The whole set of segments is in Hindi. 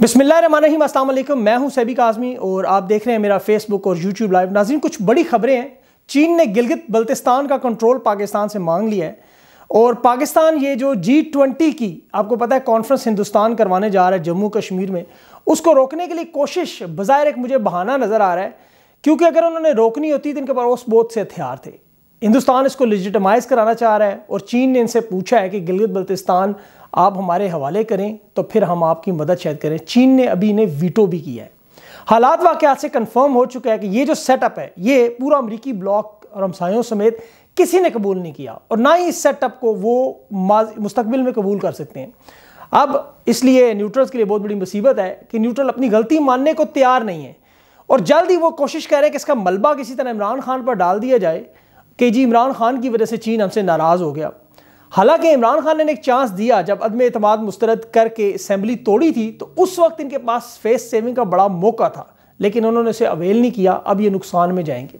बिसमीम अल्लाम मैं हूं सैबिक आज़मी और आप देख रहे हैं मेरा फेसबुक और यूट्यूब लाइव नाजीन कुछ बड़ी खबरें हैं चीन ने गिलगित बल्तिस्तान का कंट्रोल पाकिस्तान से मांग लिया है और पाकिस्तान ये जो जी ट्वेंटी की आपको पता है कॉन्फ्रेंस हिंदुस्तान करवाने जा रहा है जम्मू कश्मीर में उसको रोकने के लिए कोशिश बाहर एक मुझे बहाना नज़र आ रहा है क्योंकि अगर उन्होंने रोकनी होती तो इनके पास बहुत से हथियार थे हिंदुस्तान इसको लिजिटमाइज कराना चाह रहा है और चीन ने इनसे पूछा है कि गिलगित बल्तिस्तान आप हमारे हवाले करें तो फिर हम आपकी मदद शायद करें चीन ने अभी इन्हें वीटो भी किया है हालात वाक़ से कंफर्म हो चुका है कि ये जो सेटअप है ये पूरा अमरीकी ब्लॉक और हमसायों समेत किसी ने कबूल नहीं किया और ना ही इस सेटअप को वो मुस्तबिल में कबूल कर सकते हैं अब इसलिए न्यूट्रल्स के लिए बहुत बड़ी मुसीबत है कि न्यूट्रल अपनी गलती मानने को तैयार नहीं है और जल्द ही वो कोशिश कर रहे हैं कि इसका मलबा किसी तरह इमरान खान पर डाल दिया जाए कि जी इमरान खान की वजह से चीन हमसे नाराज़ हो गया हालांकि इमरान खान ने एक चांस दिया जब अदम अतमाद मुस्तरद करके असम्बली तोड़ी थी तो उस वक्त इनके पास फेस सेविंग का बड़ा मौका था लेकिन उन्होंने उसे अवेल नहीं किया अब ये नुकसान में जाएंगे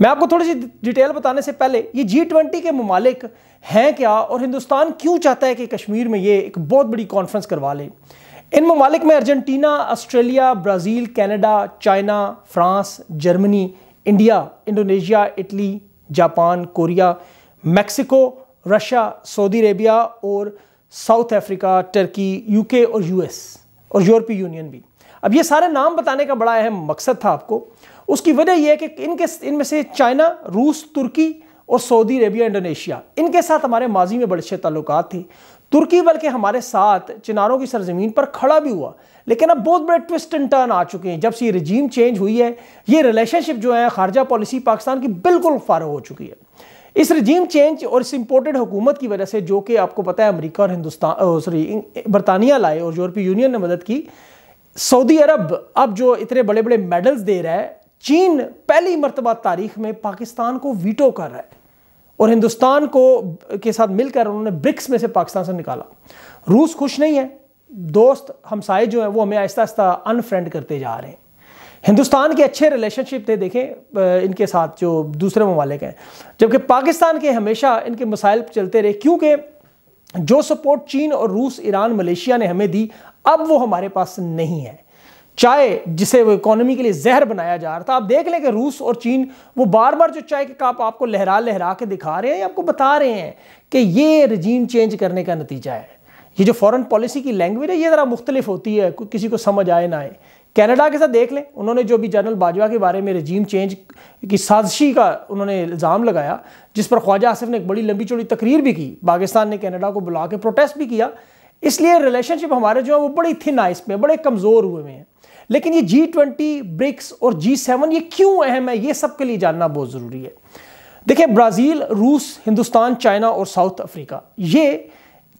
मैं आपको थोड़ी सी डिटेल बताने से पहले ये जी ट्वेंटी के ममालिक हैं क्या और हिंदुस्तान क्यों चाहता है कि कश्मीर में ये एक बहुत बड़ी कॉन्फ्रेंस करवा लें इन ममालिक में Argentina Australia Brazil Canada China France Germany India Indonesia Italy Japan Korea Mexico Russia Saudi Arabia और साउथ अफ्रीका टर्की यूके और यूएस और यूरोपीय यूनियन भी अब ये सारे नाम बताने का बड़ा अहम मकसद था आपको उसकी वजह यह है कि इनके इनमें से चाइना रूस तुर्की और सऊदी अरेबिया इंडोनेशिया इनके साथ हमारे माजी में बड़े अच्छे ताल्लुक थे तुर्की बल्कि हमारे साथ चिनारों की सरजमीन पर खड़ा भी हुआ लेकिन अब बहुत बड़े ट्विस्ट एंड टर्न आ चुके हैं जब से ये रिजीम चेंज हुई है ये रिलेशनशिप जो है खारजा पॉलिसी पाकिस्तान की बिल्कुल फारो हो चुकी है इस रजीम चेंज और इस इम्पोर्टेड हुकूमत की वजह से जो कि आपको पता है अमरीका और हिंदुस्तान सॉरी बरतानिया लाए और यूरोपीय यूनियन ने मदद की सऊदी अरब अब जो इतने बड़े बड़े मेडल्स दे रहा है चीन पहली मरतबा तारीख में पाकिस्तान को वीटो कर रहा है और हिंदुस्तान को के साथ मिलकर उन्होंने ब्रिक्स में से पाकिस्तान से निकाला रूस खुश नहीं है दोस्त हमसाए जो हैं वो हमें आहिस्ता आहिस्ता अनफ्रेंड करते जा रहे हैं हिंदुस्तान के अच्छे रिलेशनशिप थे देखें इनके साथ जो दूसरे ममालिक हैं जबकि पाकिस्तान के हमेशा इनके मसाइल चलते रहे क्योंकि जो सपोर्ट चीन और रूस ईरान मलेशिया ने हमें दी अब वो हमारे पास नहीं है चाय जिसे वो इकोनॉमी के लिए जहर बनाया जा रहा था आप देख लें कि रूस और चीन वो बार बार जो चाय के काप आपको लहरा लहरा के दिखा रहे हैं आपको बता रहे हैं कि ये रजीम चेंज करने का नतीजा है ये जो फॉरेन पॉलिसी की लैंग्वेज है ये ज़रा मुख्तलिफ होती है किसी को समझ आए ना आए कैनेडा के साथ देख लें उन्होंने जो भी जनरल बाजवा के बारे में रजीम चेंज की साजिशी का उन्होंने इल्ज़ाम लगाया जिस पर ख्वाजा आसिफ ने एक बड़ी लंबी चौड़ी तकरीर भी की पाकिस्तान ने कैनेडा को बुला के प्रोटेस्ट भी किया इसलिए रिलेशनशिप हमारे जो है वो बड़ी थिन आइस में बड़े कमज़ोर हुए हुए हैं लेकिन ये जी ट्वेंटी ब्रिक्स और जी सेवन ये क्यों अहम है ये सबके लिए जानना बहुत ज़रूरी है देखिए ब्राज़ील रूस हिंदुस्तान चाइना और साउथ अफ्रीका ये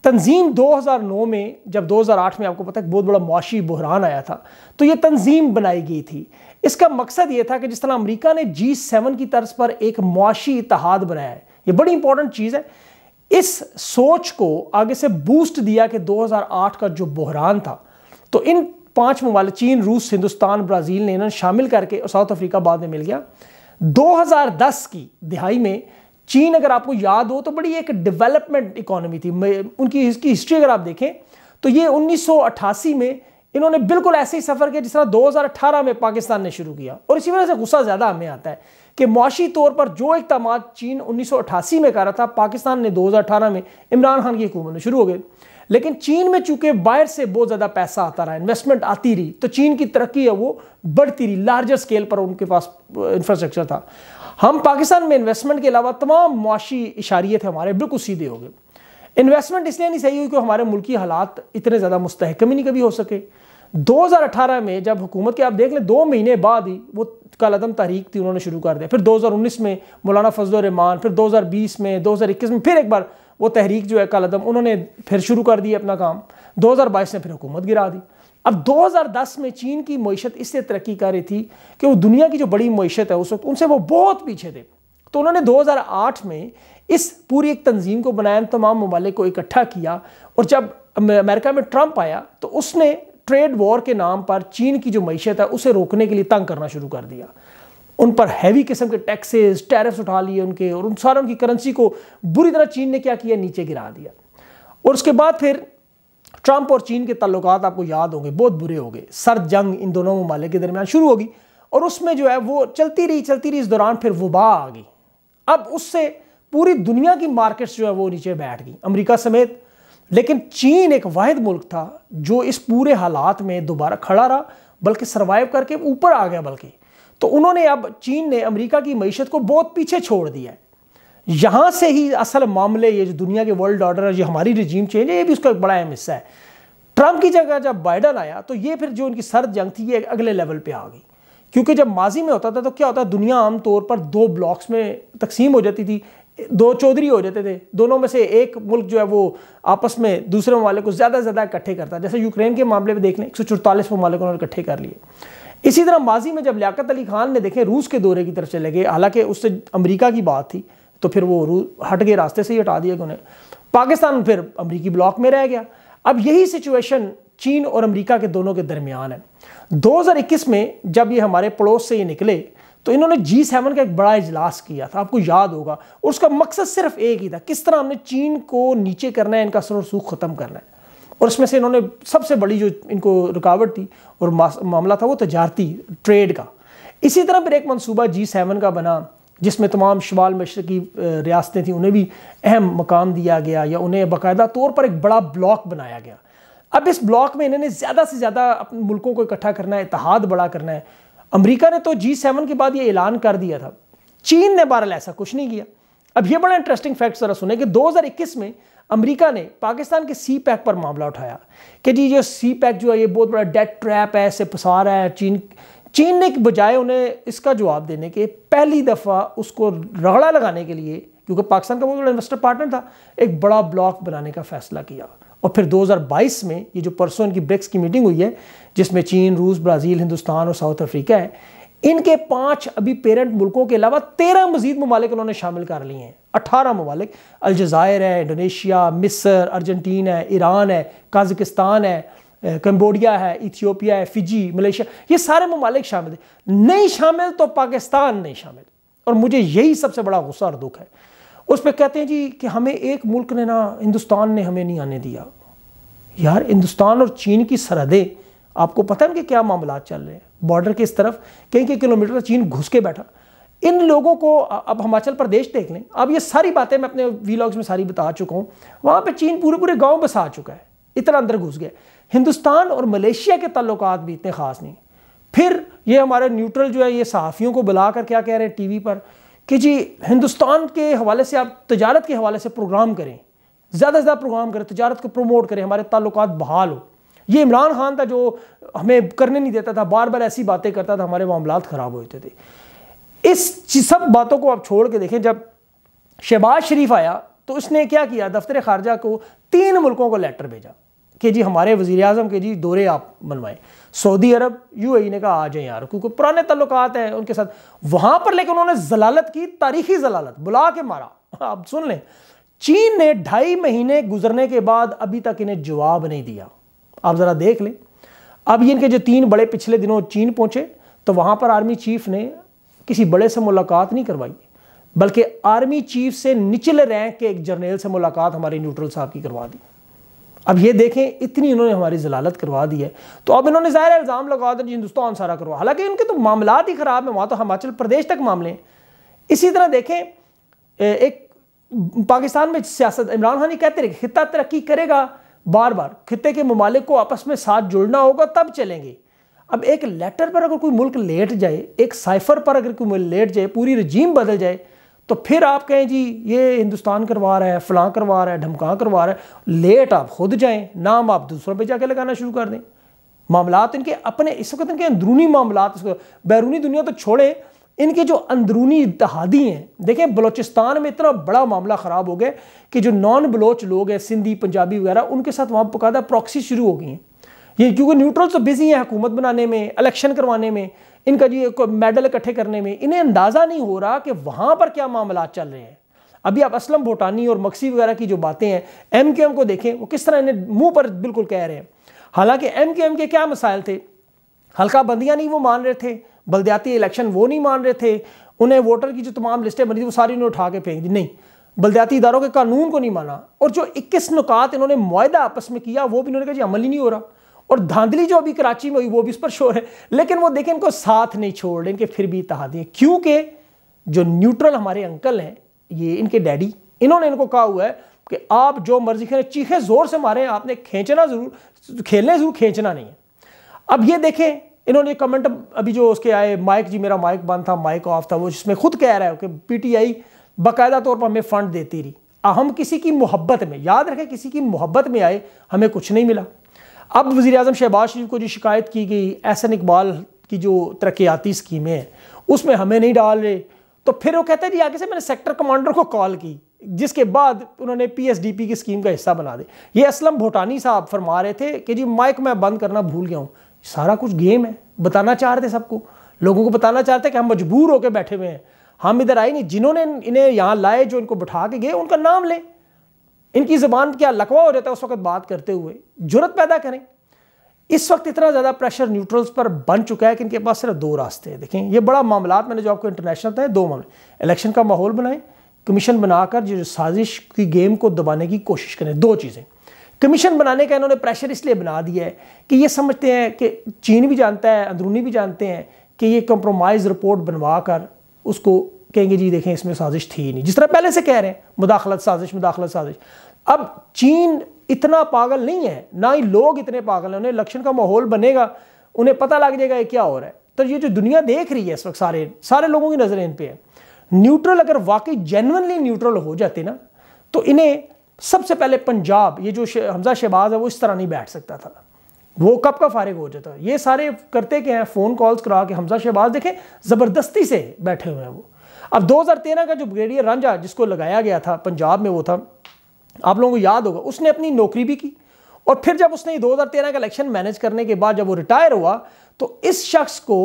तंजीम 2009 में जब 2008 में आपको पता है बहुत बड़ा मुआशी बहरान आया था तो ये तंजीम बनाई गई थी इसका मकसद ये था कि जिस तरह अमेरिका ने जी सेवन की तर्ज पर एक मुआशी इतिहाद बनाया है ये बड़ी इंपॉर्टेंट चीज़ है इस सोच को आगे से बूस्ट दिया कि 2008 का जो बहरान था तो इन पांच ममालिक चीन रूस हिंदुस्तान ब्राज़ील ने इन्होंने शामिल करके और साउथ अफ्रीका बाद में मिल गया 2010 की दिहाई में चीन अगर आपको याद हो तो बड़ी एक डेवलपमेंट इकोनॉमी थी उनकी इसकी हिस्ट्री अगर आप देखें तो ये 1988 में इन्होंने बिल्कुल ऐसे ही सफ़र किया जिस तरह 2018 में पाकिस्तान ने शुरू किया और इसी वजह से गुस्सा ज़्यादा हमें आता है कि मुआशी तौर पर जो इकदाम चीन 1988 में कर रहा था पाकिस्तान ने अठारह में इमरान खान की हुकूमत में शुरू हो गए लेकिन चीन में चूंकि बाहर से बहुत ज़्यादा पैसा आता रहा इन्वेस्टमेंट आती रही तो चीन की तरक्की है वो बढ़ती रही लार्जर स्केल पर उनके पास इंफ्रास्ट्रक्चर था हम पाकिस्तान में इन्वेस्टमेंट के अलावा तमाम मुआशी इशारे थे हमारे बिल्कुल सीधे हो गए इन्वेस्टमेंट इसलिए नहीं सही हुई कि हमारे मुल्की हालात इतने ज़्यादा मुस्तकम ही नहीं कभी हो सके 2018 में जब हुकूमत के आप देख लें दो महीने बाद ही वो कल अदम तहरीक थी उन्होंने शुरू कर दिया फिर 2019 में मौलाना फजल रहमान फिर 2020 में 2021 में फिर एक बार वो तहरीक जो है कलदम उन्होंने फिर शुरू कर दिया अपना काम 2022 में फिर हुकूमत गिरा दी अब 2010 में चीन की मीशत इससे तरक्की कर रही थी कि वो दुनिया की जो बड़ी मीशत है उस वक्त उनसे वो बहुत पीछे थे तो उन्होंने 2008 में इस पूरी एक तंजीम को बनाया तमाम ममालिक को इकट्ठा किया और जब अमेरिका में ट्रंप आया तो उसने ट्रेड वॉर के नाम पर चीन की जो मीशत है उसे रोकने के लिए तंग करना शुरू कर दिया उन पर हैवी किस्म के टैक्सेस टैरिफ्स उठा लिए उनके और उन सारे उनकी करेंसी को बुरी तरह चीन ने क्या किया नीचे गिरा दिया और उसके बाद फिर ट्रंप और चीन के ताल्लुक आपको याद होंगे बहुत बुरे हो गए सर जंग इन दोनों ममालिक के दरमियान शुरू होगी और उसमें जो है वो चलती रही चलती रही इस दौरान फिर वबा आ गई अब उससे पूरी दुनिया की मार्केट्स जो है वो नीचे बैठ गई अमेरिका समेत लेकिन चीन एक वाद मुल्क था जो इस पूरे हालात में दोबारा खड़ा रहा बल्कि सर्वाइव करके ऊपर आ गया बल्कि तो उन्होंने अब चीन ने अमेरिका की मीशत को बहुत पीछे छोड़ दिया है यहाँ से ही असल मामले ये जो दुनिया के वर्ल्ड ऑर्डर है जो हमारी रिजीम चेंज है ये भी उसका एक बड़ा अहम हिस्सा है ट्रंप की जगह जब बाइडन आया तो ये फिर जो उनकी सर्द जंग थी ये अगले लेवल पे आ गई क्योंकि जब माजी में होता था तो क्या होता दुनिया आमतौर पर दो ब्लॉक्स में तकसीम हो जाती थी दो चौधरी हो जाते थे दोनों में से एक मुल्क जो है वो आपस में दूसरे ममालिक को ज़्यादा से ज़्यादा इकट्ठे करता जैसे यूक्रेन के मामले में देख लें एक सौ चौतालीस ममालिक उन्होंने इकट्ठे कर लिए इसी तरह माजी में जब लियाकत अली खान ने देखें रूस के दौरे की तरफ चले गए हालांकि उससे अमरीका की बात थी तो फिर वो रू हट गए रास्ते से ही हटा दिया उन्हें पाकिस्तान फिर अमरीकी ब्लॉक में रह गया अब यही सिचुएशन चीन और अमरीका के दोनों के दरमियान है 2021 में जब ये हमारे पड़ोस से ये निकले तो इन्होंने जी सेवन का एक बड़ा इजलास किया था आपको याद होगा उसका मकसद सिर्फ एक ही था किस तरह हमने चीन को नीचे करना है इनका सर ख़त्म करना है और उसमें से इन्होंने सबसे बड़ी जो इनको रुकावट थी और मामला था वो तजारती ट्रेड का इसी तरह फिर एक मनसूबा जी सेवन का बना जिसमें तमाम मशर मशरकी रियासतें थीं उन्हें भी अहम मकाम दिया गया या उन्हें बाकायदा तौर पर एक बड़ा ब्लॉक बनाया गया अब इस ब्लॉक में इन्होंने ज़्यादा से ज़्यादा अपने मुल्कों को इकट्ठा करना है इतिहाद बड़ा करना है अमरीका ने तो जी सेवन के बाद ये ऐलान कर दिया था चीन ने बहरहाल ऐसा कुछ नहीं किया अब ये बड़ा इंटरेस्टिंग फैक्ट ज़रा सुने कि 2021 में अमेरिका ने पाकिस्तान के सी पैक पर मामला उठाया कि जी ये सी पैक जो है ये बहुत बड़ा डेट ट्रैप है ऐसे पसार है चीन चीन ने बजाय उन्हें इसका जवाब देने के पहली दफ़ा उसको रगड़ा लगाने के लिए क्योंकि पाकिस्तान का बहुत बड़ा इन्वेस्टर पार्टनर था एक बड़ा ब्लॉक बनाने का फैसला किया और फिर 2022 में ये जो परसों इनकी ब्रिक्स की मीटिंग हुई है जिसमें चीन रूस ब्राज़ील हिंदुस्तान और साउथ अफ्रीका है इनके पांच अभी पेरेंट मुल्कों के अलावा तेरह मजीद ममालिक उन्होंने शामिल कर लिए हैं अठारह ममालिक अलजायर है इंडोनेशिया मिस्र अर्जेंटीन है ईरान है काजकिस्तान है कम्बोडिया है इथियोपिया है फिजी मलेशिया ये सारे ममालिक शामिल थे नहीं शामिल तो पाकिस्तान नहीं शामिल और मुझे यही सबसे बड़ा गुस्सा और दुख है उस पर कहते हैं जी कि हमें एक मुल्क ने ना हिंदुस्तान ने हमें नहीं आने दिया यार हिंदुस्तान और चीन की सरहदें आपको पता है कि क्या मामला चल रहे हैं बॉर्डर की इस तरफ कई कई किलोमीटर चीन घुस के बैठा इन लोगों को अब हिमाचल प्रदेश देख लें अब ये सारी बातें मैं अपने वीलॉग्स में सारी बता चुका हूँ वहाँ पर चीन पूरे पूरे गाँव बसा चुका है इतना अंदर घुस गया हिंदुस्तान और मलेशिया के ताल्लुक भी इतने ख़ास नहीं फिर ये हमारे न्यूट्रल जो है ये सहाफ़ियों को बुला कर क्या कह रहे हैं वी पर कि जी हिंदुस्तान के हवाले से आप तजारत के हवाले से प्रोग्राम करें ज़्यादा से ज़्यादा प्रोग्राम करें तजारत को प्रमोट करें हमारे ताल्लुक बहाल हो ये इमरान खान था जो हमें करने नहीं देता था बार बार ऐसी बातें करता था हमारे मामला ख़राब होते थे इस सब बातों को आप छोड़ के देखें जब शहबाज शरीफ आया तो उसने क्या किया दफ्तर खारजा को तीन मुल्कों को लेटर भेजा कि जी हमारे वज़ी अजम के जी दौरे आप बनवाएं सऊदी अरब यू e ने कहा आ जाए यार क्योंकि पुराने तल्लुक हैं उनके साथ वहाँ पर लेकिन उन्होंने जलालत की तारीखी जलालत बुला के मारा आप सुन लें चीन ने ढाई महीने गुजरने के बाद अभी तक इन्हें जवाब नहीं दिया आप ज़रा देख लें अब ये इनके जो तीन बड़े पिछले दिनों चीन पहुँचे तो वहाँ पर आर्मी चीफ ने किसी बड़े से मुलाकात नहीं करवाई बल्कि आर्मी चीफ से निचले रैंक के एक जर्नल से मुलाकात हमारे न्यूट्रल साहब की करवा दी अब ये देखें इतनी इन्होंने हमारी जलालत करवा दी है तो अब इन्होंने ज़ाहिर इल्ज़ाम लगा दिया हिंदुस्तान सारा करवा हालांकि इनके तो मामला ही ख़राब है वहाँ तो हिमाचल प्रदेश तक मामले इसी तरह देखें एक पाकिस्तान में सियासत इमरान खान ही कहते रहे खिता तरक्की करेगा बार बार खिते के ममालिक को आपस में साथ जुड़ना होगा तब चलेंगे अब एक लेटर पर अगर कोई मुल्क लेट जाए एक साइफर पर अगर कोई मुल्क लेट जाए पूरी रजीम बदल जाए तो फिर आप कहें जी ये हिंदुस्तान करवा रहा है फलां करवा रहा है ढमका करवा रहा है लेट आप खुद जाएं नाम आप दूसरों पे जाके लगाना शुरू कर दें मामला इनके अपने इस वक्त इनके अंदरूनी मामला बैरूनी दुनिया तो छोड़ें इनके जो अंदरूनी इतहादी हैं देखें बलोचिस्तान में इतना बड़ा मामला ख़राब हो गया कि जो नॉन बलोच लोग हैं सिंधी पंजाबी वगैरह उनके साथ वहाँ बकायदा प्रॉक्सी शुरू हो गई हैं ये क्योंकि न्यूट्रल तो बिजी हैं हुकूमत बनाने में इलेक्शन करवाने में इनका जो मेडल इकट्ठे करने में इन्हें अंदाज़ा नहीं हो रहा कि वहाँ पर क्या मामला चल रहे हैं अभी आप असलम भोटानी और मक्सी वगैरह की जो बातें हैं एम के एम को देखें वो किस तरह इन्हें मुंह पर बिल्कुल कह रहे हैं हालांकि एम के एम के क्या मसाइल थे हल्का बंदियाँ नहीं वो मान रहे थे बल्दियाती इलेक्शन वो नहीं मान रहे थे उन्हें वोटर की जो तमाम लिस्टें बनी थी वो सारी उन्हें उठा के फेंक दी नहीं बल्दियाती इदारों के कानून को नहीं माना और जो इक्कीस नुकात इन्होंने माहा आपस में किया वो भी इन्होंने कहा जी अमल ही नहीं हो रहा और धांधली जो अभी कराची में हुई वो भी इस पर शोर है लेकिन वो देखें इनको साथ नहीं छोड़ रहे इनके फिर भी इतहा दिए क्योंकि जो न्यूट्रल हमारे अंकल हैं ये इनके डैडी इन्होंने इनको कहा हुआ है कि आप जो मर्जी खेलें चीखे ज़ोर से मारें आपने खींचना ज़रूर खेलने ज़रूर खींचना नहीं है अब ये देखें इन्होंने कमेंट अभी जो उसके आए माइक जी मेरा माइक बंद था माइक ऑफ था वो जिसमें खुद कह रहा है कि पीटीआई बाकायदा तौर पर हमें फंड देती रही हम किसी की मोहब्बत में याद रखें किसी की मोहब्बत में आए हमें कुछ नहीं मिला अब वज़ी अजम शहबाज शरीफ को जो शिकायत की गई एहसन इकबाल की जो तरक्याती स्कीमें हैं उसमें हमें नहीं डाल रहे तो फिर वो कहते हैं जी आगे से मैंने सेक्टर कमांडर को कॉल की जिसके बाद उन्होंने पीएसडीपी की स्कीम का हिस्सा बना दे ये असलम भोटानी साहब फरमा रहे थे कि जी माइक मैं बंद करना भूल गया हूँ सारा कुछ गेम है बताना चाह रहे थे सबको लोगों को बताना चाहते कि हम मजबूर होकर बैठे हुए हैं हम इधर आए नहीं जिन्होंने इन्हें यहाँ लाए जो इनको बैठा के गए उनका नाम लें इनकी ज़बान क्या लकवा हो जाता है उस वक्त बात करते हुए जरूरत पैदा करें इस वक्त इतना ज़्यादा प्रेशर न्यूट्रल्स पर बन चुका है कि इनके पास सिर्फ दो रास्ते हैं देखें ये बड़ा मामला मैंने जो आपको इंटरनेशनल था दो मामले इलेक्शन का माहौल बनाएं कमीशन बनाकर जो साजिश की गेम को दबाने की कोशिश करें दो चीज़ें कमीशन बनाने का इन्होंने प्रेशर इसलिए बना दिया है कि ये समझते हैं कि चीन भी जानता है अंदरूनी भी जानते हैं कि ये कंप्रोमाइज़ रिपोर्ट बनवा कर उसको कहेंगे जी देखें इसमें साजिश थी ही नहीं जिस तरह पहले से कह रहे हैं मुदाखलत साजिश मुदाखलत साजिश अब चीन इतना पागल नहीं है ना ही लोग इतने पागल हैं उन्हें इलेक्शन का माहौल बनेगा उन्हें पता लग जाएगा ये क्या हो रहा है तो ये जो दुनिया देख रही है इस वक्त सारे सारे लोगों की नज़रें इन पर है न्यूट्रल अगर वाकई जेनवनली न्यूट्रल हो जाते ना तो इन्हें सबसे पहले पंजाब ये जो शे, हमजा शहबाज है वो इस तरह नहीं बैठ सकता था वो कब का फारिग हो जाता ये सारे करते क्या हैं फ़ोन कॉल्स करा के हमजा शहबाज देखें ज़बरदस्ती से बैठे हुए हैं वो अब 2013 का जो ब्रिगेडियर रंजा जिसको लगाया गया था पंजाब में वो था आप लोगों को याद होगा उसने अपनी नौकरी भी की और फिर जब उसने 2013 का इलेक्शन मैनेज करने के बाद जब वो रिटायर हुआ तो इस शख्स को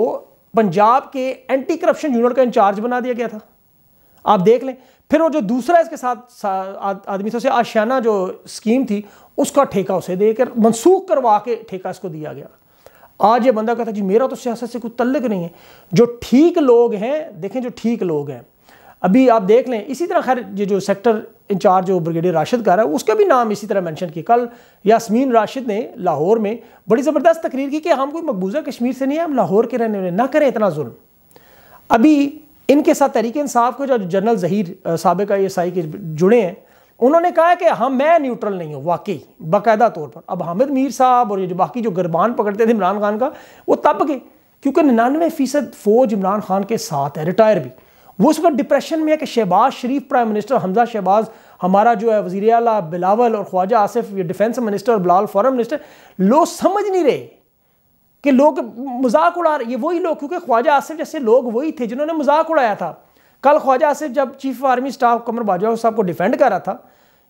पंजाब के एंटी करप्शन यूनिट का इंचार्ज बना दिया गया था आप देख लें फिर वो जो दूसरा इसके साथ आदमी था उसे आशियाना जो स्कीम थी उसका ठेका उसे देकर मनसूख करवा के ठेका इसको दिया गया आज ये बंदा कहता जी मेरा तो सियासत से कोई तल्लक नहीं है जो ठीक लोग हैं देखें जो ठीक लोग हैं अभी आप देख लें इसी तरह खैर ये जो सेक्टर इंचार्ज जो ब्रिगेडियर राशिद का रहा है उसका भी नाम इसी तरह मेंशन किया कल यासमीन राशिद ने लाहौर में बड़ी ज़बरदस्त तकरीर की कि हम कोई मकबूजा कश्मीर से नहीं है हम लाहौर के रहने वाले ना करें इतना जुल्म अभी इनके साथ तहरीक इंसाफ के जो जनरल जहीर सबक आई एस आई के जुड़े हैं उन्होंने कहा कि हम हाँ, मैं न्यूट्रल नहीं हूँ वाकई बाकायदा तौर पर अब हामिद मीर साहब और जो बाकी जो गरबान पकड़ते थे इमरान खान का वो तब गए क्योंकि निन्यानवे फ़ीसद फौज इमरान खान के साथ है रिटायर भी वो उस वक्त डिप्रेशन में है कि शहबाज शरीफ प्राइम मिनिस्टर हमजा शहबाज हमारा जो है वजीर अला बिलावल और ख्वाजा आसिफ डिफेंस मिनिस्टर और बिलाल फॉरन मिनिस्टर लोग समझ नहीं रहे कि लोग मजाक उड़ा रहे ये वही लोग क्योंकि ख्वाजा आसिफ जैसे लोग वही थे जिन्होंने मजाक उड़ाया था कल ख्वाजा आसिफ जब chief of army staff Qamar Bajwa साहब को डिफेंड कर रहा था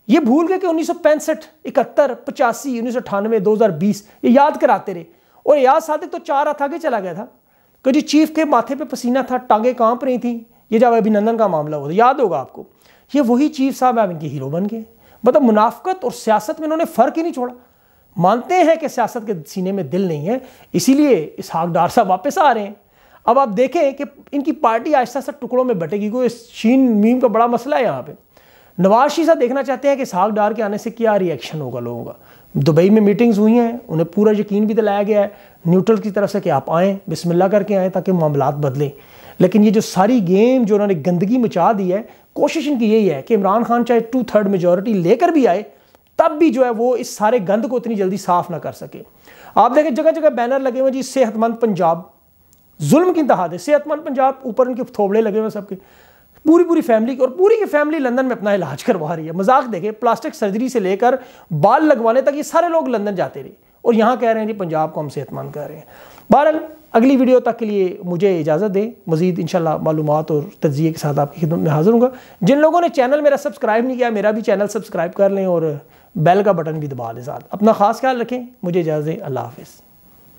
ये भूल गए कि उन्नीस सौ पैंसठ इकहत्तर पचासी उन्नीस सौ अठानवे दो हज़ार बीस ये याद कराते रहे और याद सादे तो चार हाथ आगे चला गया था कि जी चीफ के माथे पर पसीना था टांगे कांप रही थी ये जब अभिनंदन का मामला हो याद होगा आपको ये वही चीफ साहब अब इनके हीरो बन गए मतलब मुनाफ्त और सियासत में इन्होंने फ़र्क ही नहीं छोड़ा मानते हैं कि सियासत के सीने में दिल नहीं है इसीलिए हाक डार साहब वापस आ रहे हैं अब आप देखें कि इनकी पार्टी आहिस्ता आहिस्ता टुकड़ों में बटेगी इस शीन मीम का बड़ा मसला है यहाँ पे नवाज साहब देखना चाहते हैं कि साग डार के आने से क्या रिएक्शन होगा लोगों का दुबई में मीटिंग्स हुई हैं उन्हें पूरा यकीन भी दिलाया गया है न्यूट्रल की तरफ से कि आप आएँ बिसमिल्ला करके आएँ ताकि मामला बदलें लेकिन ये जो सारी गेम जो उन्होंने गंदगी मचा दी है कोशिश इनकी यही है कि इमरान खान चाहे टू थर्ड मेजोरिटी लेकर भी आए तब भी जो है वो इस सारे गंद को इतनी जल्दी साफ ना कर सके आप देखें जगह जगह बैनर लगे हुए जी सेहतमंद पंजाब जुल्म की इंतहा है सेहतमंद पंजाब ऊपर उनके थोबड़े लगे हुए सबके पूरी पूरी फैमिली और पूरी की फैमिली लंदन में अपना इलाज करवा रही है मजाक देखे प्लास्टिक सर्जरी से लेकर बाल लगवाने तक ये सारे लोग लंदन जाते रहे और यहाँ कह रहे हैं जी पंजाब को हम सेहतमंद कह रहे हैं बहरहाल अगली वीडियो तक के लिए मुझे इजाज़त दें मजीद इंशाल्लाह मालूम और तजिए के साथ आपकी खिदमत में हाजिर हूँ जिन लोगों ने चैनल मेरा सब्सक्राइब नहीं किया मेरा भी चैनल सब्सक्राइब कर लें और बेल का बटन भी दबा दें साथ अपना ख़ास ख्याल रखें मुझे इजाज़त अल्लाह हाफिज़